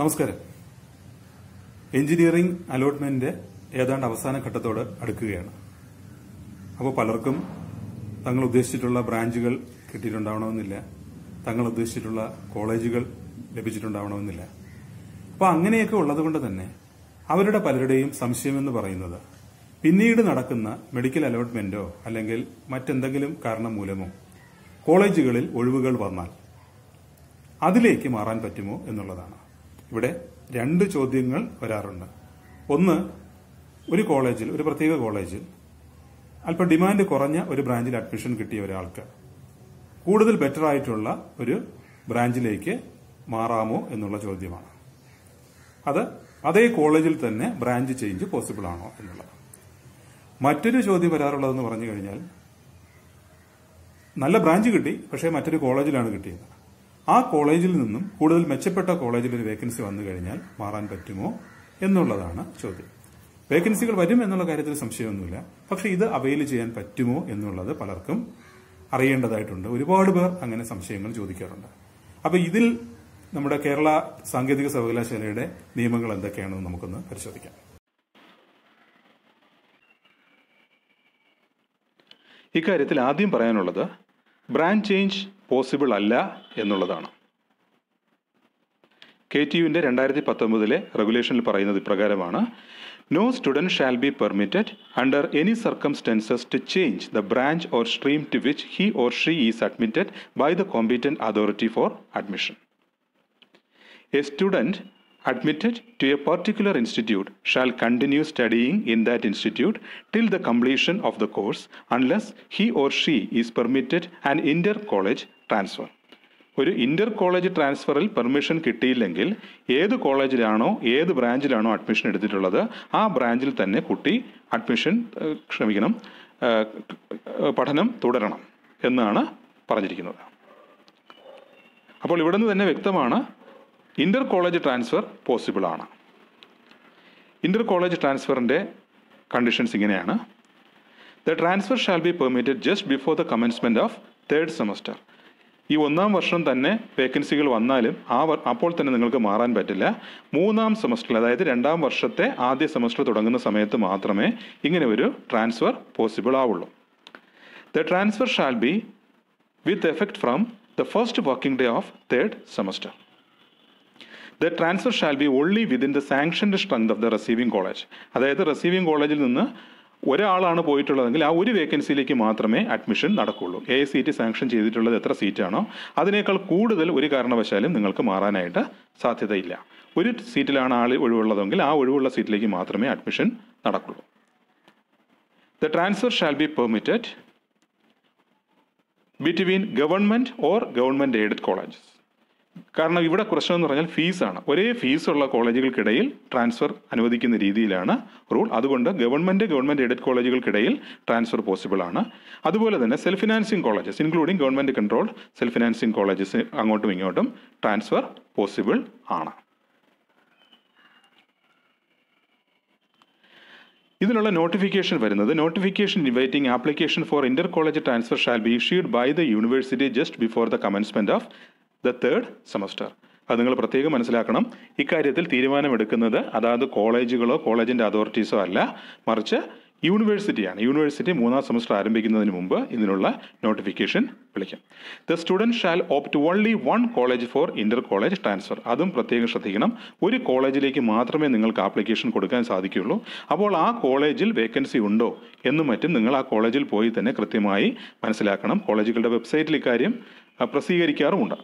നമസ്കാരം engineering allotment ഏതാണ്ട് അവസാന ഘട്ടത്തോട് അടുക്കുകയാണ് അപ്പോൾ പലർക്കും തങ്ങൾ ഉദ്ദേശിച്ചിട്ടുള്ള ബ്രാഞ്ചുകൾ കിട്ടിയിട്ടുണ്ടാവണമെന്നില്ല തങ്ങൾ ഉദ്ദേശിച്ചിട്ടുള്ള കോളേജുകൾ ലഭിച്ചിട്ടുണ്ടാവണമെന്നില്ല അപ്പോൾ അങ്ങനെയൊക്കെ ഉള്ളതുകൊണ്ട് തന്നെ അവരുടെ പലരുടെയും സംശയമെന്ന് പറയുന്നത് പിന്നീട് നടക്കുന്ന മെഡിക്കൽ അലോട്ട്മെന്റോ അല്ലെങ്കിൽ മറ്റെന്തെങ്കിലും കാരണം മൂലമോ കോളേജുകളിൽ ഒഴിവുകൾ വന്നാൽ അതിലേക്ക് മാറാൻ പറ്റുമോ എന്നുള്ളതാണ് ഇവിടെ രണ്ട് ചോദ്യങ്ങൾ വരാറുണ്ട് ഒന്ന് ഒരു കോളേജിൽ ഒരു പ്രത്യേക കോളേജിൽ അല്പം ഡിമാൻഡ് കുറഞ്ഞ ഒരു ബ്രാഞ്ചിൽ അഡ്മിഷൻ കിട്ടിയ ഒരാൾക്ക് കൂടുതൽ ബെറ്റർ ആയിട്ടുള്ള ഒരു ബ്രാഞ്ചിലേക്ക് മാറാമോ എന്നുള്ള ചോദ്യമാണ് അത് അതേ കോളേജിൽ തന്നെ ബ്രാഞ്ച് ചേഞ്ച് പോസിബിൾ ആണോ എന്നുള്ളത് മറ്റൊരു ചോദ്യം വരാറുള്ളതെന്ന് പറഞ്ഞു കഴിഞ്ഞാൽ നല്ല ബ്രാഞ്ച് കിട്ടി പക്ഷേ മറ്റൊരു കോളേജിലാണ് കിട്ടിയത് ആ കോളേജിൽ നിന്നും കൂടുതൽ മെച്ചപ്പെട്ട കോളേജിൽ ഒരു വേക്കൻസി വന്നു കഴിഞ്ഞാൽ മാറാൻ പറ്റുമോ എന്നുള്ളതാണ് ചോദ്യം വേക്കൻസികൾ വരും എന്നുള്ള കാര്യത്തിൽ സംശയമൊന്നുമില്ല പക്ഷെ ഇത് അവയിൽ ചെയ്യാൻ പറ്റുമോ എന്നുള്ളത് പലർക്കും അറിയേണ്ടതായിട്ടുണ്ട് ഒരുപാട് പേർ അങ്ങനെ സംശയങ്ങൾ ചോദിക്കാറുണ്ട് അപ്പോൾ ഇതിൽ നമ്മുടെ കേരള സാങ്കേതിക സർവകലാശാലയുടെ നിയമങ്ങൾ എന്തൊക്കെയാണെന്ന് നമുക്കൊന്ന് പരിശോധിക്കാം ഇക്കാര്യത്തിൽ ആദ്യം പറയാനുള്ളത് ബ്രാൻഡ് ചേഞ്ച് പോസിബിൾ അല്ല എന്നുള്ളതാണ് കെ ടി യുവിൻ്റെ രണ്ടായിരത്തി പത്തൊമ്പതിലെ റെഗുലേഷനിൽ പറയുന്നത് ഇപ്രകാരമാണ് no student shall be permitted under any circumstances to change the branch or stream to which he or she is admitted by the competent authority for admission a student admitted to a particular institute shall continue studying in that institute till the completion of the course unless he or she is permitted an inter college transfer. ഒരു ഇൻ്റർ college ട്രാൻസ്ഫറിൽ permission കിട്ടിയില്ലെങ്കിൽ ഏത് കോളേജിലാണോ ഏത് ബ്രാഞ്ചിലാണോ admission എടുത്തിട്ടുള്ളത് ആ ബ്രാഞ്ചിൽ തന്നെ കുട്ടി admission ക്ഷമിക്കണം പഠനം തുടരണം എന്നാണ് പറഞ്ഞിരിക്കുന്നത് അപ്പോൾ ഇവിടെ നിന്ന് തന്നെ വ്യക്തമാണ് ഇൻ്റർ കോളേജ് ട്രാൻസ്ഫർ പോസിബിൾ ആണ് ഇൻ്റർ കോളേജ് ട്രാൻസ്ഫറിൻ്റെ കണ്ടീഷൻസ് ഇങ്ങനെയാണ് the transfer shall be permitted just before the commencement of third semester ഈ ഒന്നാം വർഷം തന്നെ വേക്കൻസികൾ വന്നാലും ആ അപ്പോൾ തന്നെ നിങ്ങൾക്ക് മാറാൻ പറ്റില്ല മൂന്നാം സെമസ്റ്ററിൽ അതായത് രണ്ടാം വർഷത്തെ ആദ്യ സെമസ്റ്റർ തുടങ്ങുന്ന സമയത്ത് മാത്രമേ ഇങ്ങനെ ഒരു ട്രാൻസ്ഫർ പോസിബിൾ ആവുള്ളൂ the transfer shall be with effect from the first working day of third semester the transfer shall be only within the sanctioned strength of the receiving college അതായത് റെസീവിംഗ് കോളേജിൽ നിന്ന് ഒരാളാണ് പോയിട്ടുള്ളതെങ്കിൽ ആ ഒരു വേക്കൻസിയിലേക്ക് മാത്രമേ അഡ്മിഷൻ നടക്കുള്ളൂ A seat sanction ചെയ്തിട്ടുള്ളത് എത്ര സീറ്റാണോ അതിനേക്കാൾ കൂടുതൽ ഒരു കാരണവശാലും നിങ്ങൾക്ക് മാറാനായിട്ട് സാധ്യതയില്ല ഒരു സീറ്റിലാണ് ആൾ ഒഴിവുള്ളതെങ്കിൽ ആ ഒഴിവുള്ള സീറ്റിലേക്ക് മാത്രമേ അഡ്മിഷൻ നടക്കുള്ളൂ the transfer shall be permitted between government or government aided colleges കാരണം ഇവിടെ പ്രശ്നം എന്ന് പറഞ്ഞാൽ ഫീസാണ് ഒരേ ഫീസുള്ള കോളേജുകൾക്കിടയിൽ ട്രാൻസ്ഫർ അനുവദിക്കുന്ന രീതിയിലാണ് റൂൾ അതുകൊണ്ട് ഗവൺമെൻറ് ഗവൺമെൻറ് എയ്ഡഡ് കോളേജുകൾക്കിടയിൽ ട്രാൻസ്ഫർ പോസിബിൾ ആണ് അതുപോലെ തന്നെ self financing colleges including government controlled self financing colleges അങ്ങോട്ടും ഇങ്ങോട്ടും ട്രാൻസ്ഫർ പോസിബിൾ ആണ് ഇതിനുള്ള നോട്ടിഫിക്കേഷൻ വരുന്നത് notification inviting application for inter college transfer shall be issued by the university just before the commencement of the third semester അത് നിങ്ങൾ പ്രത്യേകം മനസ്സിലാക്കണം ഇക്കാര്യത്തിൽ തീരുമാനമെടുക്കുന്നത് അതാത് കോളേജുകളോ കോളേജിൻ്റെ അതോറിറ്റീസോ അല്ല മറിച്ച് യൂണിവേഴ്സിറ്റിയാണ് യൂണിവേഴ്സിറ്റി മൂന്നാം സെമസ്റ്റർ ആരംഭിക്കുന്നതിന് മുമ്പ് ഇതിനുള്ള നോട്ടിഫിക്കേഷൻ വിളിക്കും the student shall opt only one college for inter college transfer അതും പ്രത്യേകം ശ്രദ്ധിക്കണം ഒരു കോളേജിലേക്ക് മാത്രമേ നിങ്ങൾക്ക് ആപ്ലിക്കേഷൻ കൊടുക്കാൻ സാധിക്കുകയുള്ളൂ അപ്പോൾ ആ കോളേജിൽ വേക്കൻസി ഉണ്ടോ എന്നും മറ്റും നിങ്ങൾ ആ കോളേജിൽ പോയി തന്നെ കൃത്യമായി മനസ്സിലാക്കണം കോളേജുകളുടെ വെബ്സൈറ്റിൽ ഇക്കാര്യം പ്രസിദ്ധീകരിക്കാറുമുണ്ട്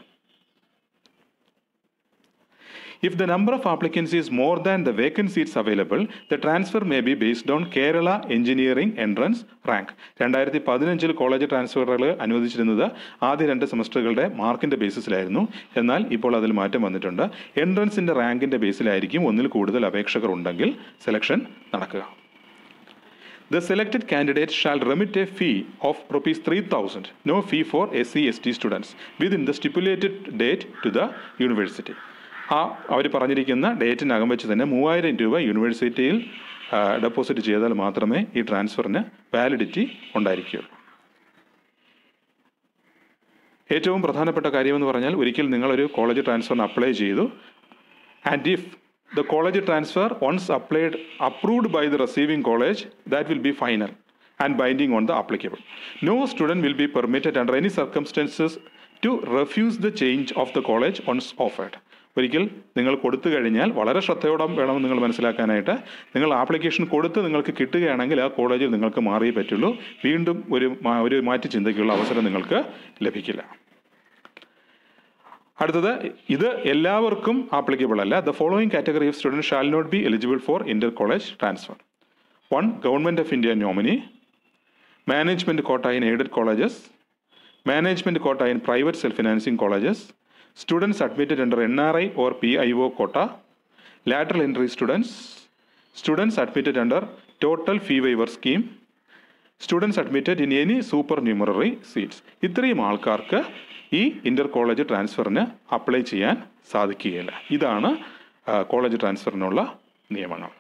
If the number of applicants is more than the vacant seats available, the transfer may be based on Kerala Engineering Entrance rank രണ്ടായിരത്തി പതിനഞ്ചിൽ കോളേജ് ട്രാൻസ്ഫറുകൾ അനുവദിച്ചിരുന്നത് ആദ്യ രണ്ട് സെമസ്റ്ററുകളുടെ മാർക്കിൻ്റെ ബേസിസിലായിരുന്നു എന്നാൽ ഇപ്പോൾ അതിൽ മാറ്റം വന്നിട്ടുണ്ട് എൻട്രൻസിൻ്റെ റാങ്കിൻ്റെ ബേസിലായിരിക്കും ഒന്നിൽ കൂടുതൽ അപേക്ഷകർ ഉണ്ടെങ്കിൽ സെലക്ഷൻ നടക്കുക The selected candidate shall remit a fee of rupees 3000, no fee for SC ST students, within the stipulated date to the university. ആ അവർ പറഞ്ഞിരിക്കുന്ന ഡേറ്റിനകം വെച്ച് തന്നെ മൂവായിരം രൂപ യൂണിവേഴ്സിറ്റിയിൽ ഡെപ്പോസിറ്റ് ചെയ്താൽ മാത്രമേ ഈ ട്രാൻസ്ഫറിന് വാലിഡിറ്റി ഉണ്ടായിരിക്കുകയുള്ളൂ ഏറ്റവും പ്രധാനപ്പെട്ട കാര്യമെന്ന് പറഞ്ഞാൽ ഒരിക്കൽ നിങ്ങളൊരു കോളേജ് ട്രാൻസ്ഫറിന് അപ്ലൈ ചെയ്തു and if the college transfer once applied approved by the receiving college that will be final and binding on the applicable no student will be permitted under any circumstances to refuse the change of the college once offered ഒരിക്കൽ നിങ്ങൾ കൊടുത്തു കഴിഞ്ഞാൽ വളരെ ശ്രദ്ധയോടെ വേണം നിങ്ങൾ മനസ്സിലാക്കാനായിട്ട് നിങ്ങൾ ആപ്ലിക്കേഷൻ കൊടുത്ത് നിങ്ങൾക്ക് കിട്ടുകയാണെങ്കിൽ ആ കോളേജിൽ നിങ്ങൾക്ക് മാറിയേ പറ്റുള്ളൂ വീണ്ടും ഒരു ഒരു മാറ്റി ചിന്തയ്ക്കുള്ള അവസരം നിങ്ങൾക്ക് ലഭിക്കില്ല അടുത്തത് ഇത് എല്ലാവർക്കും ആപ്ലിക്കബിൾ അല്ല the following category of student shall not be eligible for inter college transfer one government of India nominee management quota in aided colleges management quota in private self financing colleges students admitted under N R I or P I O quota lateral entry students, students admitted under total fee waiver scheme, students admitted in any supernumerary seats. ഇത്രയും ആൾക്കാർക്ക് ഈ ഇൻ്റർ college ട്രാൻസ്ഫറിന് apply ചെയ്യാൻ സാധിക്കുകയില്ല ഇതാണ് college ട്രാൻസ്ഫറിനുള്ള നിയമങ്ങൾ